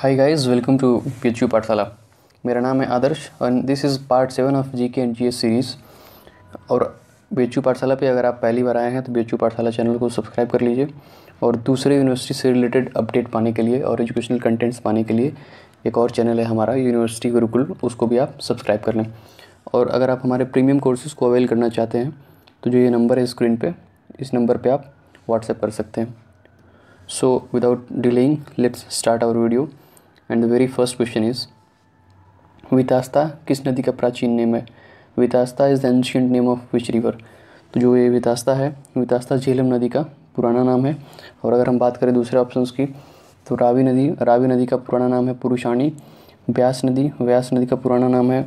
hi guys welcome to P H U Pathshala मेरा नाम है Adarsh and this is part seven of G K and G S series और B H U Pathshala पे अगर आप पहली बार आए हैं तो B H U Pathshala channel को सब्सक्राइब कर लीजिए और दूसरे यूनिवर्सिटी से रिलेटेड अपडेट पाने के लिए और एजुकेशनल कंटेंट्स पाने के लिए एक और चैनल है हमारा यूनिवर्सिटी गुरुकुल उसको भी आप सब्सक्राइब कर लें और अगर आप हमारे प्रीमियम कोर्सेज़ को अवेल करना चाहते हैं तो जो ये नंबर है स्क्रीन पर इस नंबर पर आप व्हाट्सएप कर सकते हैं so without delaying let's start our video and the very first question is Vitasta किस नदी का प्राचीन नेम है Vitasta is the ancient name of which river तो जो ये वितास्ता है वितास्ता झेलम नदी का पुराना नाम है और अगर हम बात करें दूसरे ऑप्शन की तो रावी नदी रावी नदी का पुराना नाम है पुरुषाणी व्यास नदी व्यास नदी का पुराना नाम है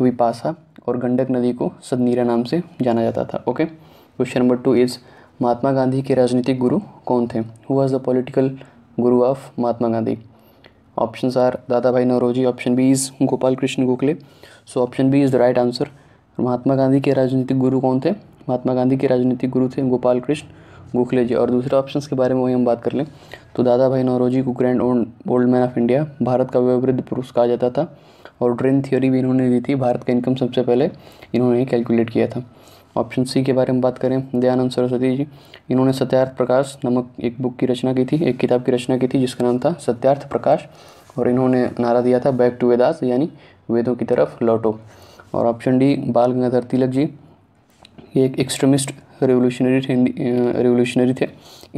विपासा और गंडक नदी को सदनीरा नाम से जाना जाता था okay question number two is Mahatma Gandhi के राजनीतिक गुरु कौन थे who was the political guru of Mahatma Gandhi are Dadabhai Naoroji option B is Gopal Krishna Gokhale so option B is the right answer Mahatma Gandhi के राजनीतिक गुरु कौन थे महात्मा गांधी के राजनीतिक गुरु थे गोपाल कृष्ण गोखले जी और दूसरे ऑप्शन के बारे में वही हम बात कर लें तो दादा भाई नौरोजी को grand old man of India Bharat का वयोवृद्ध पुरुष कहा जाता था और ड्रेन थियोरी भी इन्होंने दी थी भारत का इनकम सबसे पहले इन्होंने कैलकुलेट किया था ऑप्शन सी के बारे में बात करें दयानंद सरस्वती जी इन्होंने सत्यार्थ प्रकाश नामक एक बुक की रचना की थी एक किताब की रचना की थी जिसका नाम था सत्यार्थ प्रकाश और इन्होंने नारा दिया था बैक टू वेदास यानी वेदों की तरफ लौटो और ऑप्शन डी बाल गंगाधर तिलक जी ये एक एक्सट्रीमिस्ट रेवोल्यूशनरी थे रेवोल्यूशनरी थे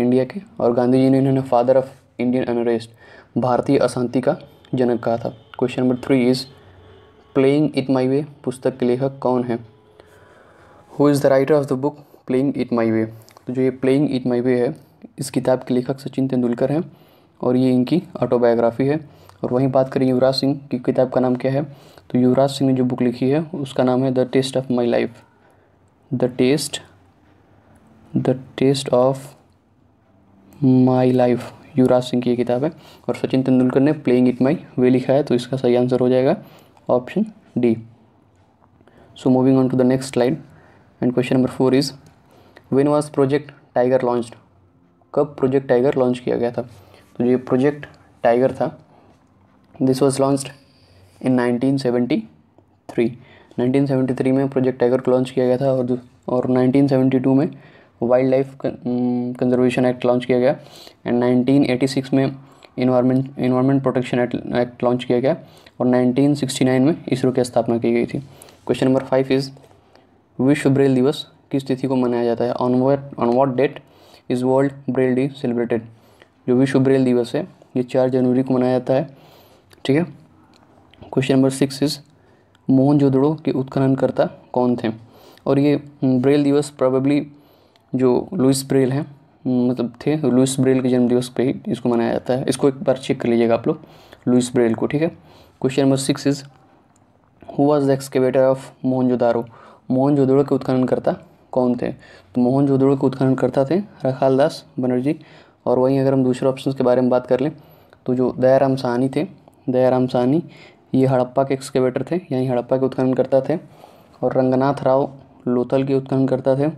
इंडिया के और गांधी जी ने इन्होंने फादर ऑफ इंडियन अनरेस्ट भारतीय अशांति का जनक कहा था question number three is playing it my way पुस्तक के लेखक कौन है who is the writer of the book playing it my way तो जो ये प्लेइंग इट माई वे है इस किताब के लेखक सचिन तेंदुलकर हैं और ये इनकी ऑटोबायोग्राफी है और वहीं बात करें युवराज सिंह की किताब का नाम क्या है तो युवराज सिंह ने जो बुक लिखी है उसका नाम है the test of my life the test the test of my life Yuvraj Singh की ये किताब है और सचिन तेंदुलकर ने प्लेइंग इट माई वे लिखा है तो इसका सही आंसर हो जाएगा option D so moving on to the next slide and question number four is when was project tiger launch कब प्रोजेक्ट टाइगर लॉन्च किया गया था तो ये प्रोजेक्ट टाइगर था दिस वॉज लॉन्च इन 1973 1973 में प्रोजेक्ट टाइगर को लॉन्च किया गया था और और 1972 में wild life conservation act launch किया गया एंड 1986 में environment environment protection act launch किया गया और 1969 में इसरो की स्थापना की गई थी क्वेश्चन नंबर फाइव इज़ विश्व ब्रेल दिवस किस तिथि को मनाया जाता है on what on what date is world Braille day celebrated जो विश्व ब्रेल दिवस है ये चार जनवरी को मनाया जाता है ठीक है question number six is Mohenjo के उत्खननकर्ता कौन थे और ये ब्रेल दिवस प्रॉबली जो लुइस ब्रेल हैं मतलब थे लुइस ब्रेल के जन्मदिवस पे ही इसको मनाया जाता है इसको एक बार चेक कर लीजिएगा आप लोग लुइस ब्रेल को ठीक है question number six is who was the excavator of Mohenjodaro Mohenjo के उत्खननकर्ता कौन थे तो मोहन जोदड़ो के उत्खननकर्ता थे रखाल दास बनर्जी और वहीं अगर हम दूसरे ऑप्शन के बारे में बात कर लें तो जो दयाराम सहनी थे दयाराम सहनी ये हड़प्पा के एक्सकेवेटर थे यानी हड़प्पा के उत्खननकर्ता थे और रंगनाथ राव लोथल के उत्खननकर्ता थे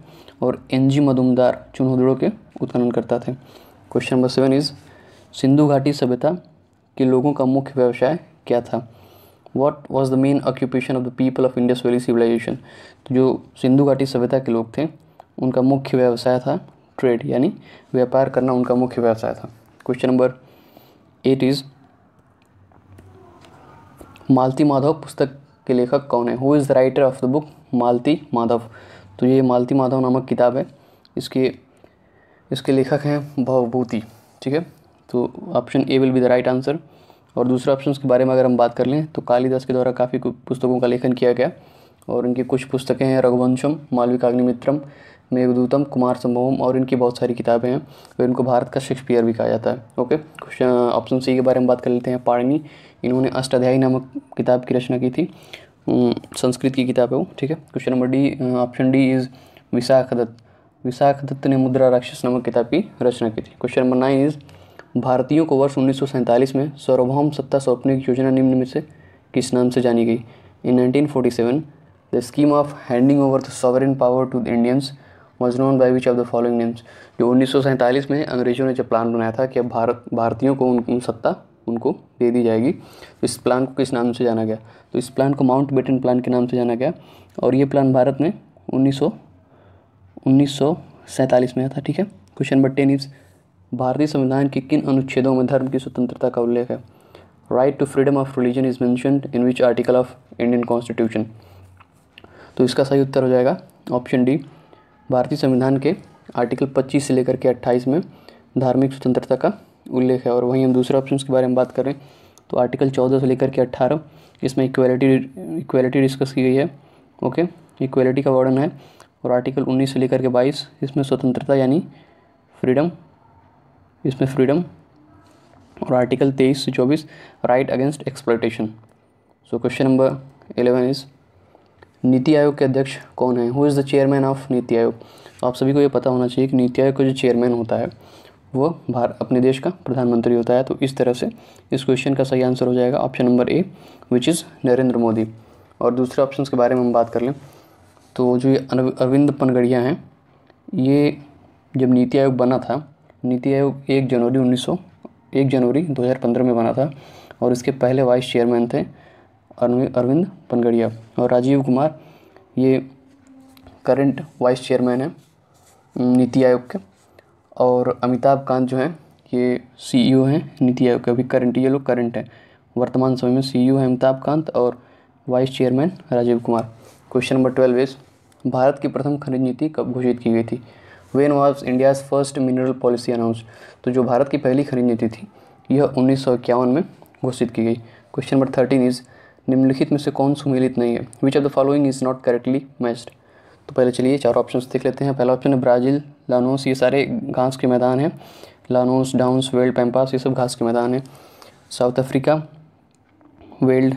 और एन जी मदुमदार चुनहुदड़ो के उत्खननकर्ता थे question number seven is Sindhu घाटी सभ्यता के लोगों का मुख्य व्यवसाय क्या था what was the main occupation of the people of Indus valley civilisation जो सिंधु घाटी सभ्यता के लोग थे उनका मुख्य व्यवसाय था ट्रेड यानी व्यापार करना उनका मुख्य व्यवसाय था question number eight is Malati Madhav पुस्तक के लेखक कौन है who is the writer of the book Malati Madhav तो ये मालती माधव नामक किताब है इसके इसके लेखक हैं भवभूति ठीक है तो option A will be the right answer और दूसरा ऑप्शन के बारे में अगर हम बात कर लें तो कालिदास के द्वारा काफ़ी पुस्तकों का लेखन किया गया और इनकी कुछ पुस्तकें हैं रघुवंशम मालविकाग्निमित्रम मेघदूतम कुमार संभवम और इनकी बहुत सारी किताबें हैं और तो इनको भारत का शेक्सपियर भी कहा जाता है ओके क्वेश्चन ऑप्शन सी के बारे में बात कर लेते हैं पाणिनी इन्होंने अष्टाध्यायी नामक किताब की रचना की थी संस्कृत की किताब है वो ठीक है question number D option D is Vishakhadatta Vishakhadatta ने मुद्रा राक्षस नामक किताब की रचना की थी क्वेश्चन नंबर नाइन इज़ भारतीयों को वर्ष उन्नीस में सार्वभौम सत्ता सौंपने की योजना निम्न में से किस नाम से जानी गई in 1947 the scheme of handing over the sovereign power to the Indians was known by which of the following names जो उन्नीस में अंग्रेजों ने जब प्लान बनाया था कि अब भारत भारतीयों को उन, उन सत्ता उनको दे दी जाएगी तो इस प्लान को किस नाम से जाना गया तो इस प्लान को माउंट बेटन प्लान के नाम से जाना गया और ये प्लान भारत में उन्नीस सौ में आया था ठीक है क्वेश्चन नंबर टेन इज़ भारतीय संविधान के किन अनुच्छेदों में धर्म की स्वतंत्रता का उल्लेख है right to freedom of religion is mention in which article of Indian constitution तो इसका सही उत्तर हो जाएगा ऑप्शन डी भारतीय संविधान के आर्टिकल 25 से लेकर के 28 में धार्मिक स्वतंत्रता का उल्लेख है और वहीं हम दूसरे ऑप्शन के बारे में बात करें तो आर्टिकल 14 से लेकर के 18 इसमें इक्वलिटी इक्वलिटी डिस्कस की गई है ओके इक्वलिटी का वर्णन है और आर्टिकल 19 से लेकर के 22 इसमें स्वतंत्रता यानी फ्रीडम इसमें फ्रीडम और आर्टिकल तेईस से चौबीस right against exploitation so question number eleven is Niti Aayog के अध्यक्ष कौन है who is the chairman of Niti Aayog तो आप सभी को ये पता होना चाहिए कि नीति आयोग का जो चेयरमैन होता है वो भारत अपने देश का प्रधानमंत्री होता है तो इस तरह से इस क्वेश्चन का सही आंसर हो जाएगा option number A which is Narendra Modi और दूसरे ऑप्शन के बारे में हम बात कर लें तो जो ये अरविंद पनगढ़िया हैं ये जब नीति आयोग बना था नीति आयोग एक जनवरी उन्नीस एक जनवरी 2015 में बना था और इसके पहले वाइस चेयरमैन थे अरविंद पनगड़िया और राजीव कुमार ये करंट वाइस चेयरमैन हैं नीति आयोग के और अमिताभ कांत जो हैं ये सीईओ हैं नीति आयोग के अभी करंट ये लोग करंट हैं वर्तमान समय में सीईओ हैं अमिताभ कांत और vice chairman Rajiv Kumar question number twelve इस भारत की प्रथम खनिज नीति कब घोषित की गई थी when was India's first mineral policy announce तो जो भारत की पहली खनिज नीति थी यह उन्नीस में घोषित की गई क्वेश्चन नंबर थर्टीन इज़ निम्नलिखित में से कौन सुमिलित नहीं है which of the following is not correctly matched तो पहले चलिए चार ऑप्शन देख लेते हैं पहला ऑप्शन है ब्राज़ील लानोस ये सारे घास के मैदान हैं लानोस डाउंस वेल्ड पैम्पास ये सब घास के मैदान हैं South Africa veld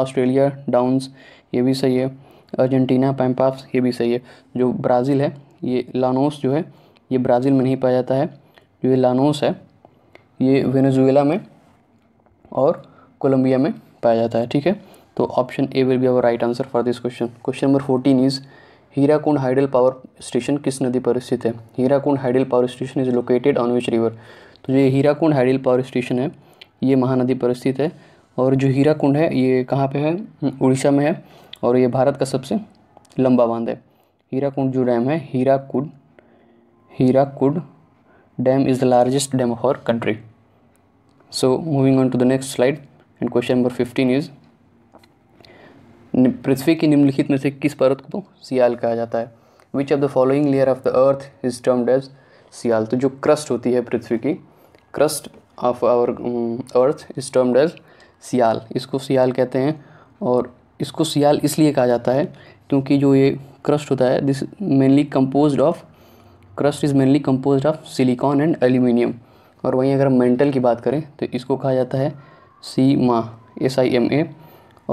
Australia downs ये भी सही है अर्जेंटीना पैम्पास ये भी सही है जो ब्राज़ील है ये लानोस जो है ये ब्राज़ील में नहीं पाया जाता है जो ये लानोस है ये वेनेजुएला में और कोलंबिया में पाया जाता है ठीक है तो option A will be our right answer for this question question number fourteen is Hirakud hydel power station किस नदी पर स्थित है Hirakud hydel power station is located on which river तो ये हीराकुंड हाइडल पावर स्टेशन है ये महानदी पर स्थित है और जो हीराकुंड है ये कहाँ पे है उड़ीसा में है और ये भारत का सबसे लंबा बांध है हीराकुंड जो डैम है Hirakud Hirakud dam is the largest dam of our country so moving on to the next slide and question number fifteen is पृथ्वी की निम्नलिखित में से किस पर्वत को सियाल कहा जाता है which of the following layer of the earth is termed as sial तो जो क्रस्ट होती है पृथ्वी की crust of our earth is termed as sial इसको सियाल कहते हैं और इसको सियाल इसलिए कहा जाता है क्योंकि जो ये क्रस्ट होता है this mainly compose of crust is mainly compose of silicon and aluminium और वहीं अगर हम मेंटल की बात करें तो इसको कहा जाता है सीमा एस आई एम ए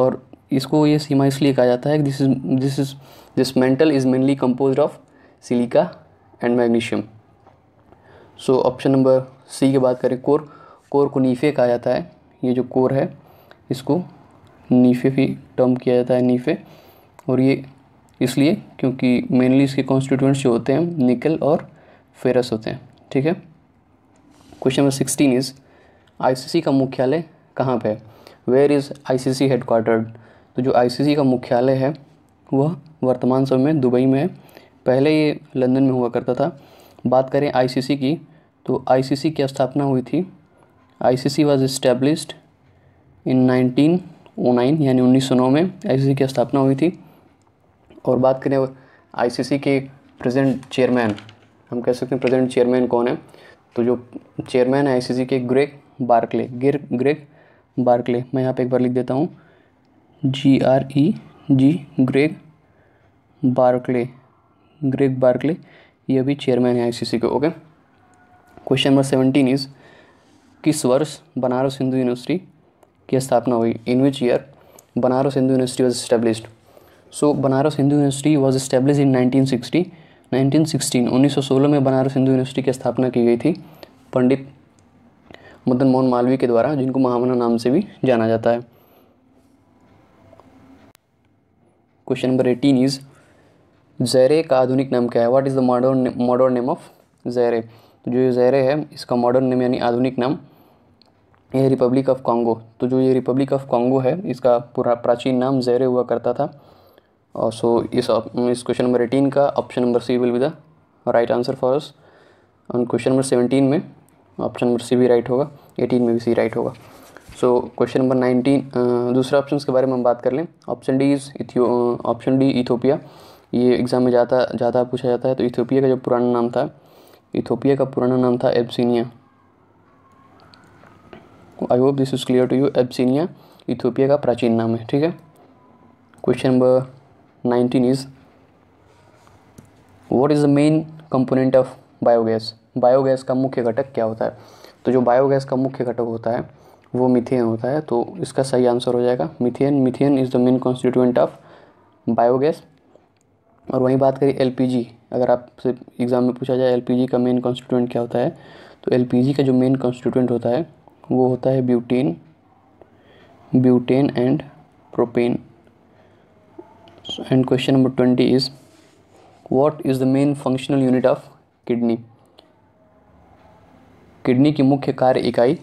और इसको ये सीमा इसलिए कहा जाता है this is this is this mantle is mainly compose of silica and magnesium so option number C की बात करें कोर कोर को नीफे कहा जाता है ये जो कोर है इसको नीफे भी टर्म किया जाता है नीफे और ये इसलिए क्योंकि मेनली इसके कॉन्स्टिट्यूंट्स जो होते हैं निकल और फेरस होते हैं ठीक है question number sixteen is ICC का मुख्यालय कहाँ पे है वेयर इज़ आईसीसी हेडक्वार्टर्ड तो जो आईसीसी का मुख्यालय है वह वर्तमान समय में दुबई में है पहले ये लंदन में हुआ करता था बात करें आईसीसी की तो आईसीसी की स्थापना हुई थी आईसीसी वाज इस्टेब्लिश्ड इन 1909 यानी 1909 में आईसीसी की स्थापना हुई थी और बात करें आईसीसी के प्रेजेंट चेयरमैन हम कह सकते हैं प्रेजेंट चेयरमैन कौन है तो जो चेयरमैन है आईसीसी के ग्रेग बार्कले गिर ग्रेग बार्कले मैं यहाँ पे एक बार लिख देता हूँ G R E G Greg Barclay Greg Barclay ये भी चेयरमैन है आईसीसी के okay question number seventeen is किस वर्ष बनारस हिंदू यूनिवर्सिटी की स्थापना हुई in which year Banaras Hindu university was established so Banaras Hindu university was establish in 1960 1916 1916 में बनारस हिंदू यूनिवर्सिटी की स्थापना की गई थी पंडित मदन मोहन मालवीय के द्वारा जिनको महामना नाम से भी जाना जाता है question number eighteen is Zaire का आधुनिक नाम क्या है what is the modern modern name of Zaire तो जो ये जैरे है इसका मॉडर्न नेम यानी आधुनिक नाम यह रिपब्लिक ऑफ कांगो तो जो ये रिपब्लिक ऑफ कांगो है इसका पूरा प्राचीन नाम जैरे हुआ करता था सो इस इस क्वेश्चन नंबर एटीन का option number C will be the right answer for us और क्वेश्चन नंबर सेवनटीन में ऑप्शन नंबर सी भी राइट होगा एटीन में भी सी राइट होगा सो क्वेश्चन नंबर नाइनटीन दूसरे ऑप्शन के बारे में हम बात कर लें ऑप्शन डी इज़ इथियो ऑप्शन डी इथोपिया ये एग्ज़ाम में जाता ज़्यादा पूछा जाता है तो इथोपिया का जो पुराना नाम था इथोपिया का पुराना नाम था Abyssinia I hope this is clear to you Abyssinia Ethiopia का प्राचीन नाम है ठीक है question number nineteen is what is the main component of biogas biogas का मुख्य घटक क्या होता है तो जो बायोगैस का मुख्य घटक होता है वो मिथेन होता है तो इसका सही आंसर हो जाएगा methane methane is the main constituent of biogas और वहीं बात करें एलपीजी अगर आपसे एग्ज़ाम में पूछा जाए एलपीजी का मेन कॉन्स्टिट्यूएंट क्या होता है तो एलपीजी का जो मेन कॉन्स्टिट्यूएंट होता है वो होता है butane butane and propane so question number twenty is is is the main functional unit of kidney kidney की मुख्य कार्य इकाई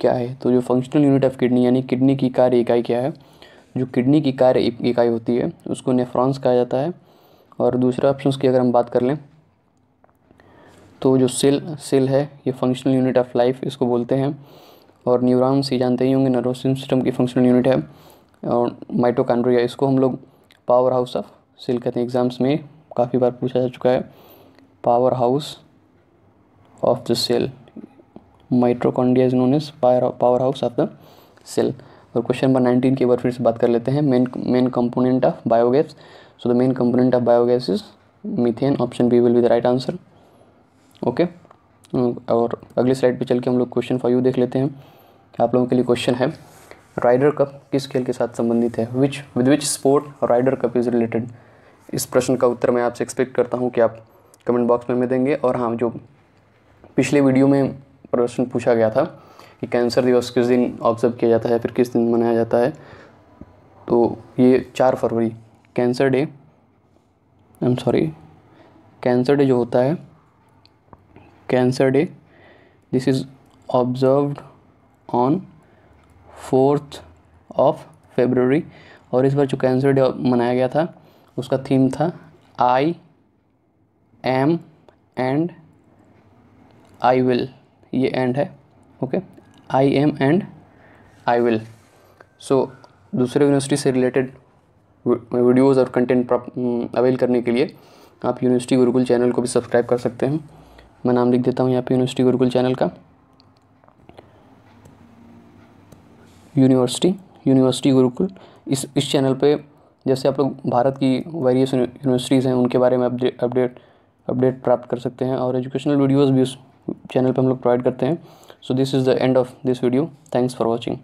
क्या है तो जो फंक्शनल यूनिट ऑफ किडनी यानी किडनी की कार्य इकाई क्या है जो किडनी की कार्य इकाई होती है उसको नेफ्रॉन्स कहा जाता है और दूसरे ऑप्शन की अगर हम बात कर लें तो जो सेल सेल है ये फंक्शनल यूनिट ऑफ लाइफ इसको बोलते हैं और न्यूरॉन्स ही जानते ही होंगे नर्वस सिस्टम की फंक्शनल यूनिट है और माइटोकॉन्ड्रिया इसको हम लोग पावर हाउस ऑफ कहते हैं एग्ज़ाम्स में काफ़ी बार पूछा जा चुका है power house of the cell mitochondria is known as power house of the cell और क्वेश्चन नंबर नाइनटीन की एक बार फिर से बात कर लेते हैं main main component of biogas so the main component of biogas is methane option B will be the right answer okay और अगली स्लाइड पे चल के हम लोग क्वेश्चन फॉर यू देख लेते हैं आप लोगों के लिए क्वेश्चन है राइडर कप किस खेल के साथ संबंधित है which with which sport Ryder Cup is related इस प्रश्न का उत्तर मैं आपसे एक्सपेक्ट करता हूँ कि आप कमेंट बॉक्स में हमें देंगे और हाँ जो पिछले वीडियो में प्रश्न पूछा गया था कि कैंसर दिवस किस दिन ऑब्जर्व किया जाता है फिर किस दिन मनाया जाता है तो ये चार फरवरी cancer day I am sorry cancer day जो होता है cancer day this is observed on fourth of February और इस बार जो कैंसर डे मनाया गया था उसका थीम था I am and I will ये एंड है okay I am and I will so दूसरे यूनिवर्सिटी से रिलेटेड वीडियोस और कंटेंट अवेल mm, करने के लिए आप यूनिवर्सिटी गुरुकुल चैनल को भी सब्सक्राइब कर सकते हैं मैं नाम लिख देता हूँ यहाँ पे यूनिवर्सिटी गुरुकुल चैनल का यूनिवर्सिटी यूनिवर्सिटी गुरुकुल इस इस चैनल पे जैसे आप लोग भारत की वेरियस यूनिवर्सिटीज़ हैं उनके बारे में अपडेट अपडेट अपडेट प्राप्त कर सकते हैं और एजुकेशनल वीडियोज़ भी उस चैनल पर हम लोग प्रोवाइड करते हैं so this is the end of this video thanks for watching